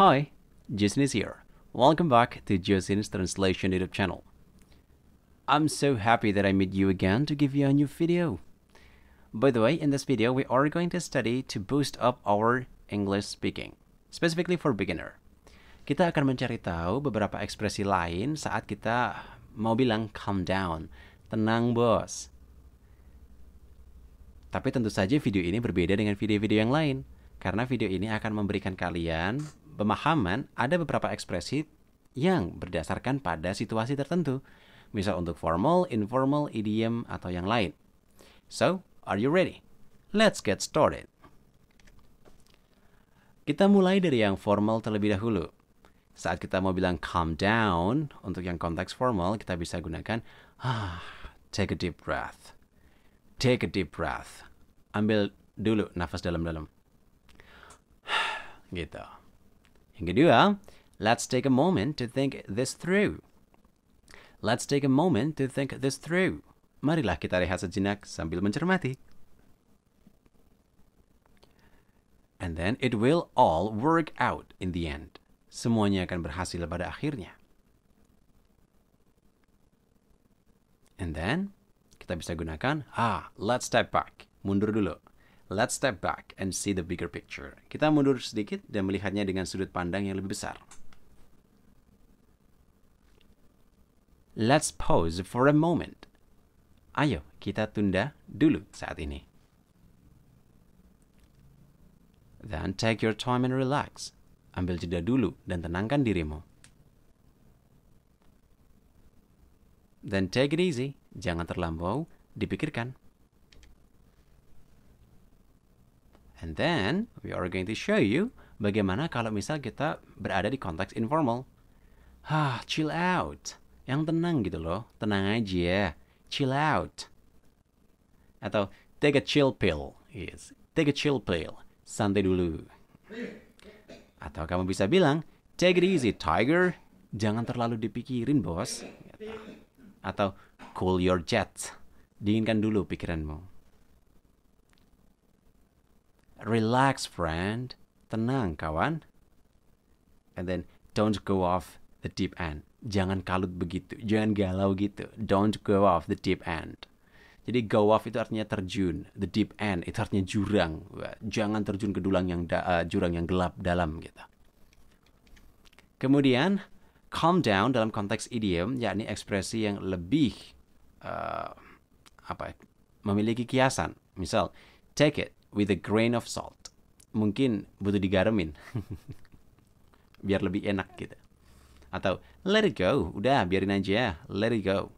Hi, Jason is here. Welcome back to Jason's Translation YouTube channel. I'm so happy that I meet you again to give you a new video. By the way, in this video, we are going to study to boost up our English speaking, specifically for beginner. Kita akan mencari tahu beberapa ekspresi lain saat kita mau bilang calm down, tenang bos. Tapi tentu saja video ini berbeda dengan video-video yang lain, karena video ini akan memberikan kalian pemahaman ada beberapa ekspresi yang berdasarkan pada situasi tertentu. Misal untuk formal, informal, idiom, atau yang lain. So, are you ready? Let's get started. Kita mulai dari yang formal terlebih dahulu. Saat kita mau bilang calm down, untuk yang konteks formal kita bisa gunakan ah, take a deep breath. Take a deep breath. Ambil dulu nafas dalam-dalam. gitu. Yang kedua, let's take a moment to think this through. Let's take a moment to think this through. Marilah kita rehat sejenak sambil mencermati. And then it will all work out in the end. Semuanya akan berhasil pada akhirnya. And then kita bisa gunakan ah, let's step back. Mundur dulu. Let's step back and see the bigger picture. Kita mundur sedikit dan melihatnya dengan sudut pandang yang lebih besar. Let's pause for a moment. Ayo, kita tunda dulu saat ini. Then take your time and relax. Ambil jeda dulu dan tenangkan dirimu. Then take it easy. Jangan terlampau dipikirkan. And then we are going to show you bagaimana kalau misal kita berada di konteks informal. Hah, chill out. Yang tenang gitu loh. Tenang aja. Ya. Chill out. Atau take a chill pill. Yes. Take a chill pill. Santai dulu. Atau kamu bisa bilang, take it easy, tiger. Jangan terlalu dipikirin, bos. Atau cool your jets. Dinginkan dulu pikiranmu. Relax, friend. Tenang, kawan. And then don't go off the deep end. Jangan kalut begitu, jangan galau gitu. Don't go off the deep end. Jadi go off itu artinya terjun, the deep end itu artinya jurang. Jangan terjun ke dulang yang uh, jurang yang gelap dalam gitu. Kemudian calm down dalam konteks idiom yakni ekspresi yang lebih uh, apa ya, memiliki kiasan. Misal take it with a grain of salt. Mungkin butuh digaramin Biar lebih enak gitu. Atau let it go, udah biarin aja, let it go.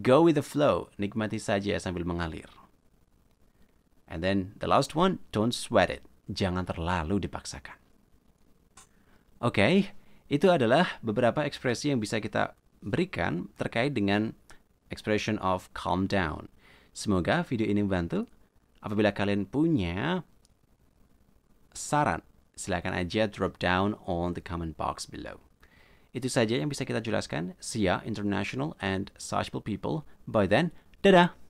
Go with the flow, nikmati saja sambil mengalir. And then the last one, don't sweat it. Jangan terlalu dipaksakan. Oke, okay, itu adalah beberapa ekspresi yang bisa kita berikan terkait dengan expression of calm down. Semoga video ini membantu Apabila kalian punya saran, silakan aja drop down on the comment box below. Itu saja yang bisa kita jelaskan. See ya, international and sociable people. By then, dadah!